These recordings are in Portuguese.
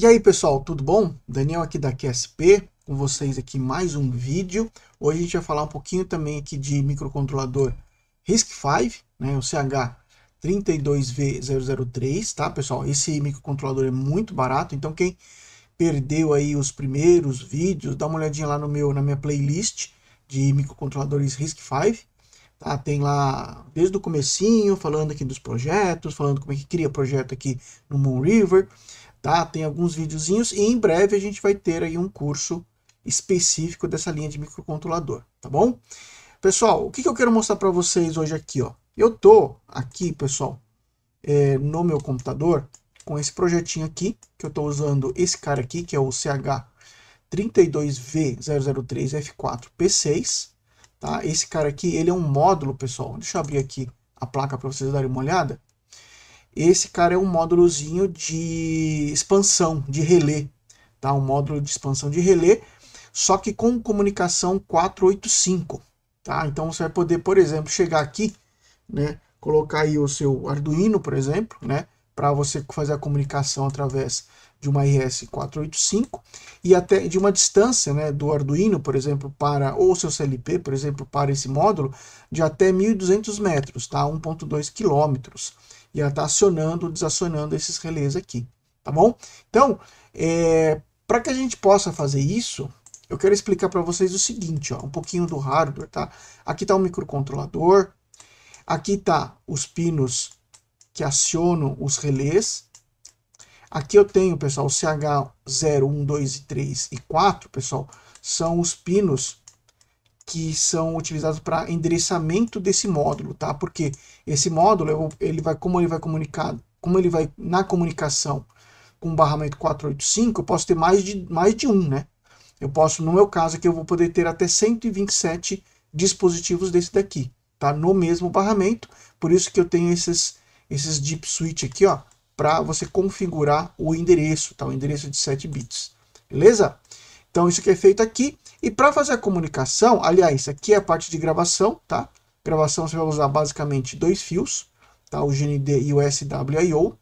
E aí pessoal, tudo bom? Daniel aqui da QSP, com vocês aqui mais um vídeo. Hoje a gente vai falar um pouquinho também aqui de microcontrolador RISC-V, né, o CH32V003, tá pessoal? Esse microcontrolador é muito barato, então quem perdeu aí os primeiros vídeos, dá uma olhadinha lá no meu, na minha playlist de microcontroladores RISC-V, Tá, tem lá desde o comecinho, falando aqui dos projetos, falando como é que cria projeto aqui no Moon River. Tá? Tem alguns videozinhos e em breve a gente vai ter aí um curso específico dessa linha de microcontrolador, tá bom? Pessoal, o que, que eu quero mostrar para vocês hoje aqui, ó? Eu tô aqui, pessoal, é, no meu computador com esse projetinho aqui, que eu tô usando esse cara aqui, que é o CH32V003F4P6, tá? Esse cara aqui, ele é um módulo, pessoal. Deixa eu abrir aqui a placa para vocês darem uma olhada. Esse cara é um módulozinho de expansão, de relé, tá? Um módulo de expansão de relé, só que com comunicação 485, tá? Então você vai poder, por exemplo, chegar aqui, né? Colocar aí o seu Arduino, por exemplo, né? Para você fazer a comunicação através de uma IS485 e até de uma distância né, do Arduino, por exemplo, para ou seu CLP, por exemplo, para esse módulo, de até 1.200 metros, tá? 1.2 quilômetros. E ela está acionando ou desacionando esses relés aqui, tá bom? Então, é, para que a gente possa fazer isso, eu quero explicar para vocês o seguinte, ó, um pouquinho do hardware, tá? Aqui está o microcontrolador, aqui está os pinos que acionam os relés, Aqui eu tenho, pessoal, o CH0, 1, 2, 3 e 4, pessoal, são os pinos que são utilizados para endereçamento desse módulo, tá? Porque esse módulo, ele vai, como ele vai comunicar, como ele vai na comunicação com o barramento 485, eu posso ter mais de, mais de um, né? Eu posso, no meu caso aqui, eu vou poder ter até 127 dispositivos desse daqui, tá? No mesmo barramento, por isso que eu tenho esses, esses deep switch aqui, ó, para você configurar o endereço, tá? O endereço de 7 bits, beleza? Então, isso que é feito aqui, e para fazer a comunicação, aliás, isso aqui é a parte de gravação, tá? Gravação você vai usar basicamente dois fios, tá? O GND e o SWIO,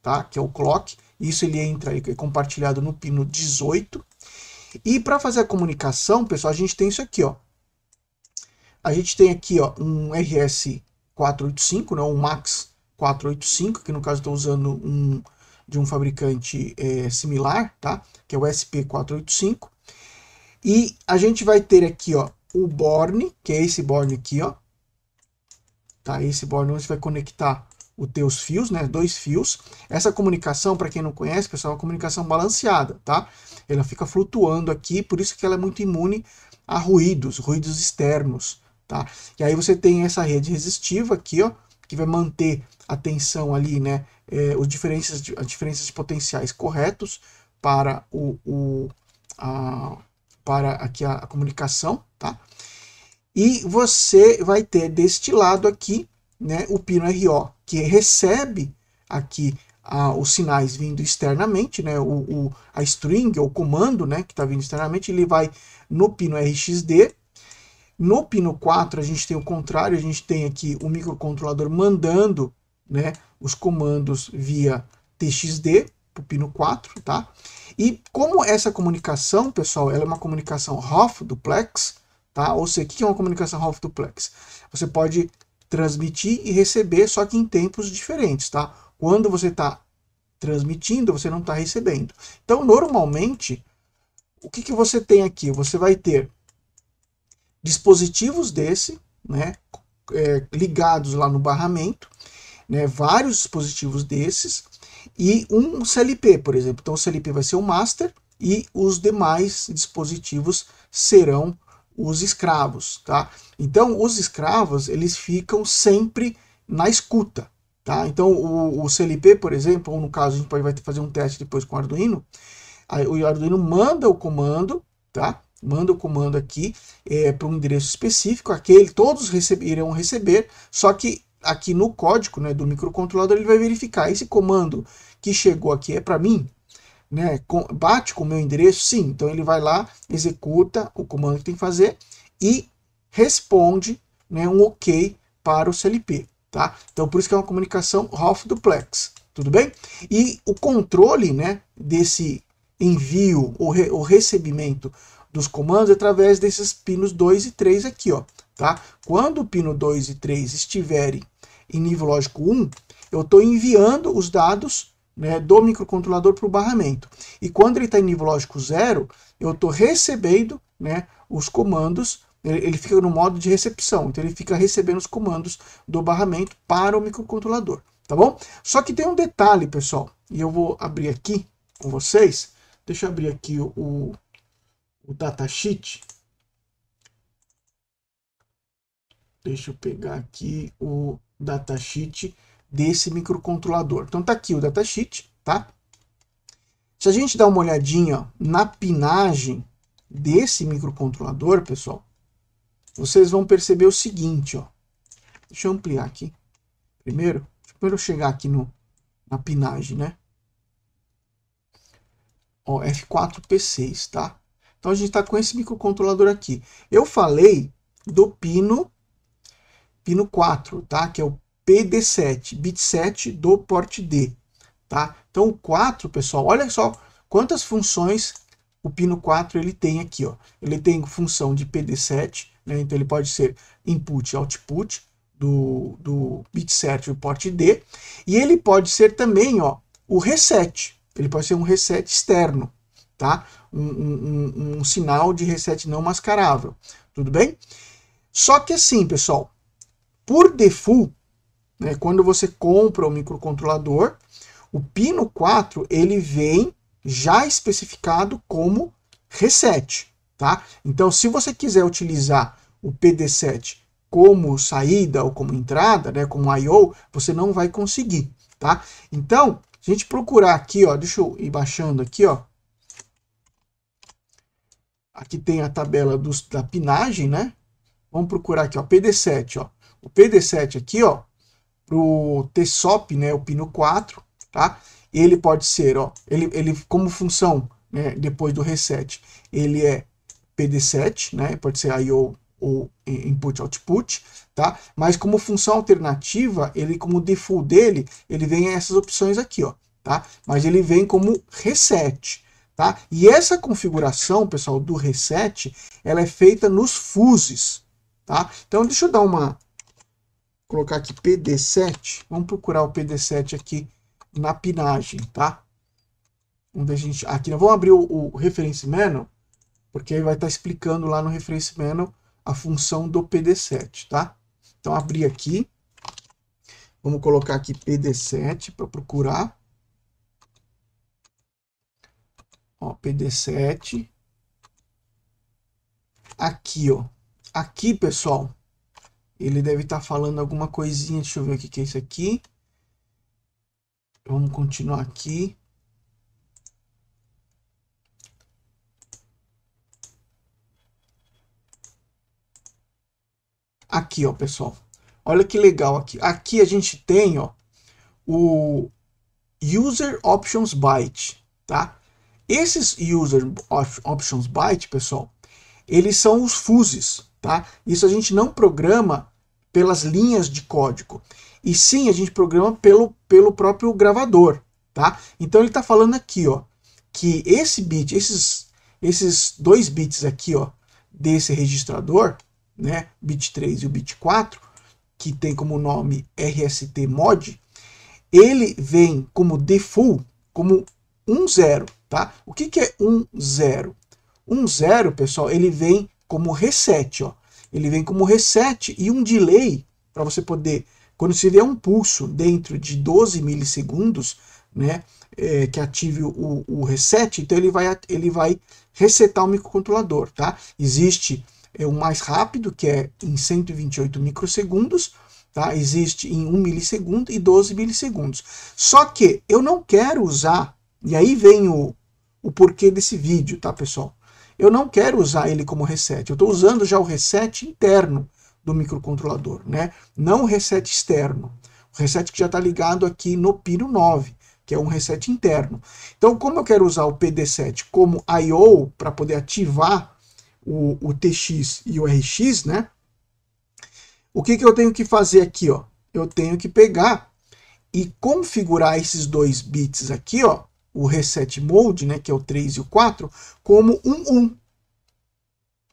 tá? Que é o clock. Isso ele entra aí é compartilhado no pino 18. E para fazer a comunicação, pessoal, a gente tem isso aqui, ó. A gente tem aqui, ó, um RS485, né? Um Max 485, que no caso estou usando um de um fabricante é, similar, tá? Que é o SP485. E a gente vai ter aqui, ó, o borne, que é esse borne aqui, ó. Tá, esse borne onde você vai conectar os teus fios, né, dois fios. Essa comunicação, para quem não conhece, pessoal, é uma comunicação balanceada, tá? Ela fica flutuando aqui, por isso que ela é muito imune a ruídos, ruídos externos, tá? E aí você tem essa rede resistiva aqui, ó, que vai manter a tensão ali, né, é, os diferenças de, as diferenças de potenciais corretos para o, o a, para aqui a, a comunicação, tá? E você vai ter deste lado aqui, né, o pino RO, que recebe aqui os sinais vindo externamente, né, o, o a string, o comando né, que está vindo externamente, ele vai no pino RXD. No pino 4, a gente tem o contrário, a gente tem aqui o microcontrolador mandando né, os comandos via TXD para o pino 4, tá? E como essa comunicação, pessoal, ela é uma comunicação half duplex, tá? Ou seja, o que é uma comunicação half duplex? Você pode transmitir e receber, só que em tempos diferentes, tá? Quando você está transmitindo, você não está recebendo. Então, normalmente, o que, que você tem aqui? Você vai ter dispositivos desse, né? É, ligados lá no barramento, né? Vários dispositivos desses e um CLP, por exemplo. Então, o CLP vai ser o master e os demais dispositivos serão os escravos, tá? Então, os escravos, eles ficam sempre na escuta, tá? Então, o, o CLP, por exemplo, ou no caso, a gente pode, vai fazer um teste depois com o Arduino, aí, o Arduino manda o comando, tá? Manda o comando aqui é, para um endereço específico, aquele todos receberão receber, só que aqui no código né, do microcontrolador, ele vai verificar esse comando que chegou aqui é para mim, né, bate com o meu endereço, sim. Então ele vai lá, executa o comando que tem que fazer e responde né, um OK para o CLP. Tá? Então por isso que é uma comunicação half duplex, tudo bem? E o controle né, desse envio ou, re, recebimento dos comandos é através desses pinos 2 e 3 aqui, ó, tá? Quando o pino 2 e 3 estiverem em nível lógico 1, eu estou enviando os dados né, do microcontrolador para o barramento. E quando ele está em nível lógico 0, eu estou recebendo né, os comandos, ele, ele fica no modo de recepção, então ele fica recebendo os comandos do barramento para o microcontrolador, tá bom? Só que tem um detalhe, pessoal, e eu vou abrir aqui com vocês, deixa eu abrir aqui o, o, o datasheet Deixa eu pegar aqui o datasheet desse microcontrolador. Então tá aqui o datasheet, tá? Se a gente dá uma olhadinha ó, na pinagem desse microcontrolador, pessoal, vocês vão perceber o seguinte, ó. Deixa eu ampliar aqui. Primeiro, primeiro chegar aqui no, na pinagem, né? Ó, F4P6, tá? Então a gente está com esse microcontrolador aqui. Eu falei do pino pino 4, tá? que é o PD7, bit 7 do porte D. Tá? Então o 4, pessoal, olha só quantas funções o pino 4 ele tem aqui. Ó. Ele tem função de PD7, né? então ele pode ser input e output do, do bit 7 do porte D. E ele pode ser também ó, o reset, ele pode ser um reset externo, tá? Um, um, um, um sinal de reset não mascarável, tudo bem? Só que assim, pessoal, por default, né, quando você compra o microcontrolador, o pino 4 ele vem já especificado como reset. Tá? Então, se você quiser utilizar o PD7 como saída ou como entrada, né, como I/O, você não vai conseguir, tá? Então, se a gente procurar aqui, ó, deixa eu ir baixando aqui, ó. Aqui tem a tabela dos, da pinagem, né? Vamos procurar aqui, ó, PD7, ó o PD7 aqui, ó, pro TSOP, né, o pino 4, tá? Ele pode ser, ó, ele, ele como função, né, depois do reset, ele é PD7, né, pode ser IO ou input output, tá? Mas como função alternativa, ele como default dele, ele vem essas opções aqui, ó, tá? Mas ele vem como reset, tá? E essa configuração, pessoal, do reset, ela é feita nos fuses, tá? Então deixa eu dar uma colocar aqui PD7. Vamos procurar o PD7 aqui na pinagem, tá? Onde a gente, aqui, não né? vamos abrir o, o reference manual, porque aí vai estar tá explicando lá no reference manual a função do PD7, tá? Então, abrir aqui. Vamos colocar aqui PD7 para procurar. Ó, PD7. Aqui, ó. Aqui, pessoal, ele deve estar tá falando alguma coisinha. Deixa eu ver o que, que é isso aqui. Vamos continuar aqui. Aqui, ó, pessoal. Olha que legal aqui. Aqui a gente tem, ó, o User Options Byte, tá? Esses User Options Byte, pessoal, eles são os fuses, tá? Isso a gente não programa pelas linhas de código, e sim a gente programa pelo, pelo próprio gravador, tá? Então ele está falando aqui, ó, que esse bit, esses, esses dois bits aqui, ó, desse registrador, né, bit 3 e o bit 4, que tem como nome RST mod, ele vem como default, como um zero, tá? O que, que é um zero? Um zero, pessoal, ele vem como reset, ó. Ele vem como reset e um delay para você poder, quando se der um pulso dentro de 12 milissegundos, né, é, que ative o, o, reset, então ele vai, ele vai resetar o microcontrolador, tá? Existe é, o mais rápido, que é em 128 microsegundos, tá? Existe em 1 milissegundo e 12 milissegundos. Só que eu não quero usar, e aí vem o, o porquê desse vídeo, tá, pessoal? eu não quero usar ele como reset. Eu estou usando já o reset interno do microcontrolador, né? não o reset externo. O reset que já está ligado aqui no Pino 9, que é um reset interno. Então, como eu quero usar o PD7 como I.O. para poder ativar o, o, TX e o RX, né? O que, que eu tenho que fazer aqui, ó? Eu tenho que pegar e configurar esses dois bits aqui, ó, o reset mode, né, que é o 3 e o 4, como um 1.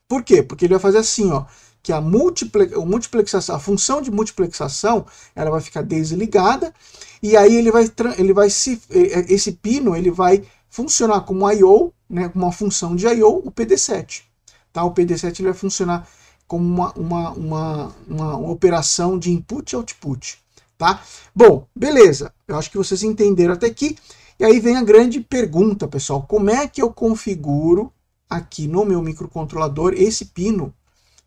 Por quê? Porque ele vai fazer assim, ó, que a, a multiplexação, a função de multiplexação, ela vai ficar desligada, e aí ele vai, ele vai se, esse pino, ele vai funcionar como I.O., né, uma função de I.O., o PD7. Tá? O PD7 ele vai funcionar como uma, uma, uma, uma operação de input e output. Tá? Bom, beleza. Eu acho que vocês entenderam até aqui. E aí vem a grande pergunta, pessoal: como é que eu configuro aqui no meu microcontrolador esse pino?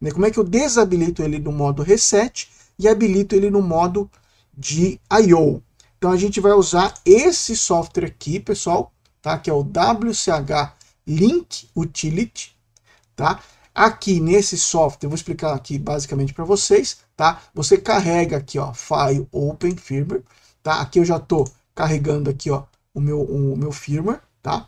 Né? Como é que eu desabilito ele no modo reset e habilito ele no modo de I/O? Então a gente vai usar esse software aqui, pessoal, tá? Que é o WCH Link Utility, tá? Aqui nesse software, eu vou explicar aqui basicamente para vocês, tá? Você carrega aqui, ó, File Open Firmware, tá? Aqui eu já estou carregando aqui, ó, o meu, o meu firmware, tá?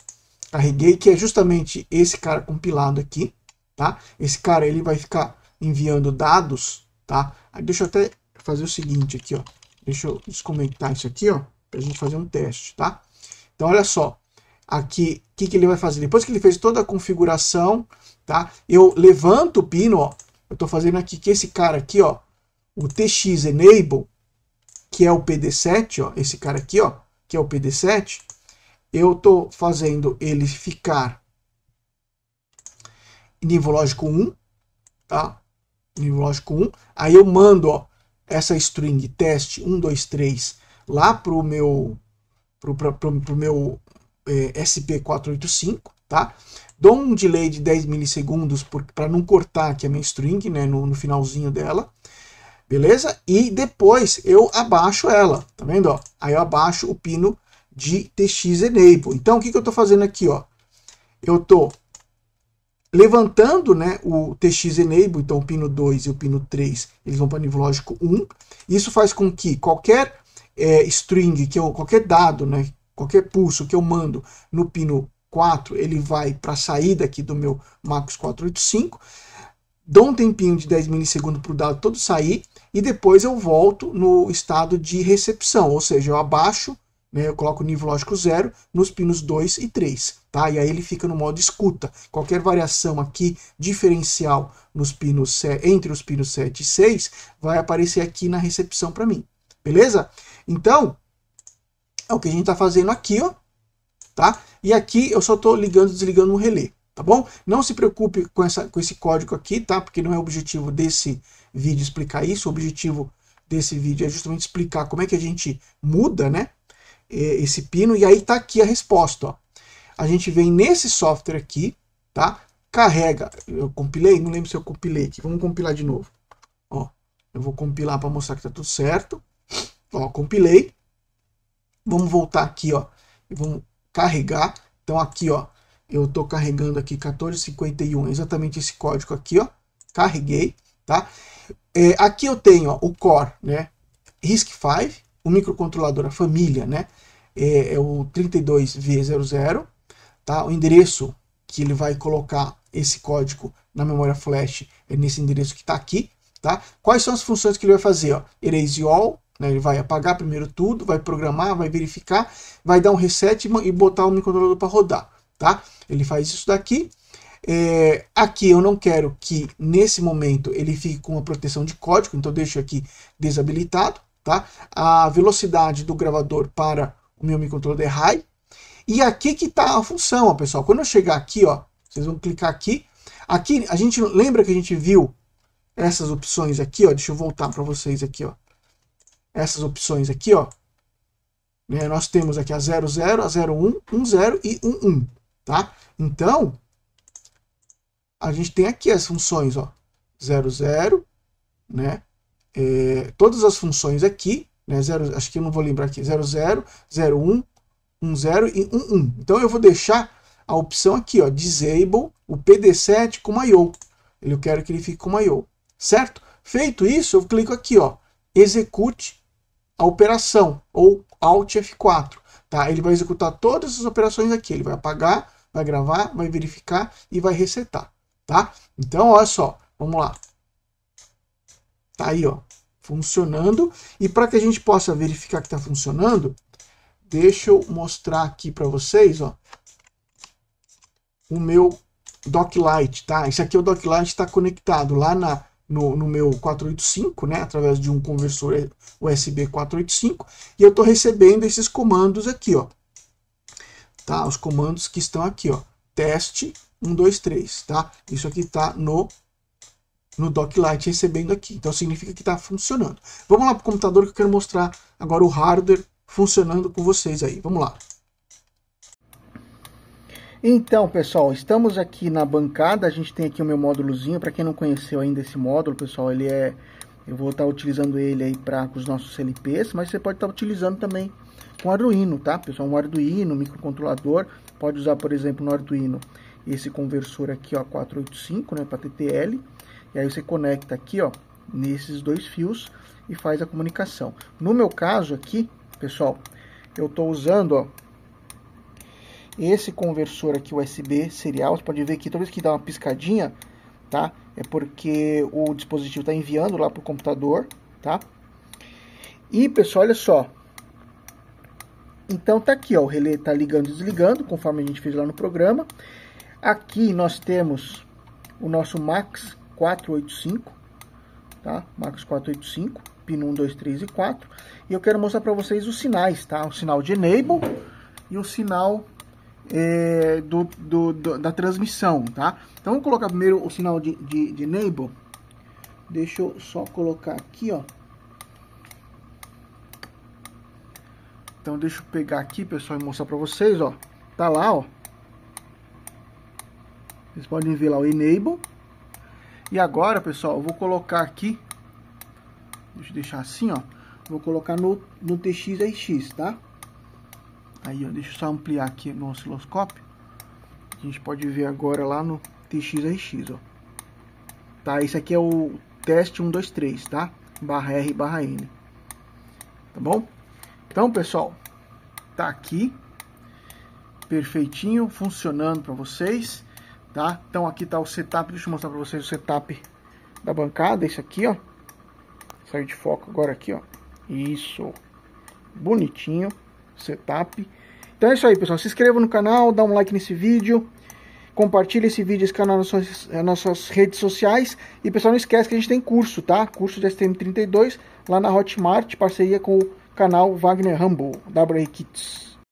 Carreguei, que é justamente esse cara compilado aqui, tá? Esse cara, ele vai ficar enviando dados, tá? Aí deixa eu até fazer o seguinte aqui, ó. Deixa eu descomentar isso aqui, ó, pra gente fazer um teste, tá? Então, olha só, aqui, o que, que ele vai fazer? Depois que ele fez toda a configuração, tá? Eu levanto o pino, ó, eu tô fazendo aqui que esse cara aqui, ó, o TX Enable, que é o PD7, ó, esse cara aqui, ó, que é o PD7, eu estou fazendo ele ficar nível lógico 1, tá? Nível lógico 1. Aí eu mando ó, essa string teste 1, 2, 3 lá para o meu, pro, pra, pro, pro meu eh, é, SP485, tá? Dou um delay de 10 milissegundos para não cortar aqui a minha string né, no, no finalzinho dela beleza? E depois eu abaixo ela, tá vendo? Ó? Aí eu abaixo o pino de TX Enable. Então, o que, que eu estou fazendo aqui? Ó? Eu estou levantando né, o TX Enable, então o pino 2 e o pino 3, eles vão para o nível lógico 1. Isso faz com que qualquer é, string, que eu, qualquer dado, né, qualquer pulso que eu mando no pino 4, ele vai para a saída aqui do meu Max 485, dou um tempinho de 10 milissegundos para o dado todo sair, e depois eu volto no estado de recepção, ou seja, eu abaixo, né, eu coloco o nível lógico zero nos pinos 2 e 3, tá? E aí ele fica no modo escuta. Qualquer variação aqui diferencial nos pinos entre os pinos 7 e 6 vai aparecer aqui na recepção para mim. Beleza? Então, é o que a gente está fazendo aqui, ó, tá? E aqui eu só estou ligando e desligando o um relé, tá bom? Não se preocupe com, essa, com esse código aqui, tá? Porque não é o objetivo desse, vídeo explicar isso. O objetivo desse vídeo é justamente explicar como é que a gente muda né, esse pino. E aí está aqui a resposta. Ó. A gente vem nesse software aqui, tá? carrega. Eu compilei? Não lembro se eu compilei aqui. Vamos compilar de novo. Ó, eu vou compilar para mostrar que está tudo certo. Ó, compilei. Vamos voltar aqui, ó. E vamos carregar. Então aqui, ó, eu estou carregando aqui 1451, exatamente esse código aqui, ó. Carreguei. Tá? É, aqui eu tenho ó, o core né, RISC-V, o microcontrolador, a família, né, é, é o 32V00, tá? o endereço que ele vai colocar esse código na memória flash é nesse endereço que está aqui. Tá? Quais são as funções que ele vai fazer? Ó? Erase all, né? ele vai apagar primeiro tudo, vai programar, vai verificar, vai dar um reset e botar o microcontrolador para rodar. Tá? Ele faz isso daqui, é, aqui eu não quero que nesse momento ele fique com a proteção de código, então deixo aqui desabilitado, tá? A velocidade do gravador para o meu microcontrolador é high. E aqui que está a função, ó, pessoal. Quando eu chegar aqui, ó, vocês vão clicar aqui. Aqui a gente lembra que a gente viu essas opções aqui, ó. Deixa eu voltar para vocês aqui, ó. Essas opções aqui, ó. Né, nós temos aqui a 00, a 01, 10 e 11, tá? Então, a gente tem aqui as funções, ó, 0, né? É, todas as funções aqui, né? zero acho que eu não vou lembrar aqui, 00, 01, 10 e 11. Então eu vou deixar a opção aqui, ó, disable o PD7 com IO. Eu quero que ele fique com IO, certo? Feito isso, eu clico aqui, ó, execute a operação, ou Alt F4, tá? Ele vai executar todas as operações aqui, ele vai apagar, vai gravar, vai verificar e vai resetar tá? Então, olha só, vamos lá. Tá aí, ó, funcionando. E para que a gente possa verificar que está funcionando, deixa eu mostrar aqui para vocês, ó, o meu DocLite, tá? Esse aqui é o DocLite está conectado lá na, no, no, meu 485, né? Através de um conversor USB 485. E eu tô recebendo esses comandos aqui, ó. Tá? Os comandos que estão aqui, ó. Teste 1, 2, 3, tá? Isso aqui está no, no Light recebendo aqui. Então significa que está funcionando. Vamos lá para o computador que eu quero mostrar agora o hardware funcionando com vocês aí. Vamos lá. Então, pessoal, estamos aqui na bancada. A gente tem aqui o meu módulozinho. Para quem não conheceu ainda esse módulo, pessoal, ele é eu vou estar tá utilizando ele aí para os nossos CLPs, mas você pode estar tá utilizando também com Arduino, tá? Pessoal, um Arduino, microcontrolador, pode usar, por exemplo, no Arduino esse conversor aqui, ó, 485, né, para TTL, e aí você conecta aqui, ó, nesses dois fios e faz a comunicação. No meu caso aqui, pessoal, eu estou usando, ó, esse conversor aqui USB serial, você pode ver que toda vez que dá uma piscadinha, tá? É porque o dispositivo está enviando lá para o computador, tá? E, pessoal, olha só. Então, tá aqui, ó, o relé está ligando e desligando, conforme a gente fez lá no programa. Aqui nós temos o nosso Max 485, tá? Max 485, pino 1, 2, 3 e 4. E eu quero mostrar para vocês os sinais, tá? O sinal de enable e o sinal é, do, do, do, da transmissão, tá? Então, vamos colocar primeiro o sinal de, de, de enable. Deixa eu só colocar aqui, ó. Então, deixa eu pegar aqui, pessoal, e mostrar para vocês, ó. Tá lá, ó. Vocês podem ver lá o Enable. E agora, pessoal, eu vou colocar aqui. Deixa eu deixar assim, ó. Vou colocar no, no TXRX, tá? Aí, ó, deixa eu só ampliar aqui no osciloscópio. A gente pode ver agora lá no TXRX, ó. Tá, esse aqui é o teste 123, tá? Barra R, barra N. Tá bom? Então, pessoal, tá aqui. Perfeitinho, funcionando para vocês tá? Então aqui tá o setup, deixa eu mostrar para vocês o setup da bancada, esse aqui, ó. Saiu de foco agora aqui, ó. Isso. Bonitinho setup. Então é isso aí, pessoal. Se inscreva no canal, dá um like nesse vídeo, compartilha esse vídeo, esse canal nas suas, eh, nas nossas redes sociais. E, pessoal, não esquece que a gente tem curso, tá? Curso de STM32 lá na Hotmart, parceria com o canal Wagner Rambo, WA Kits.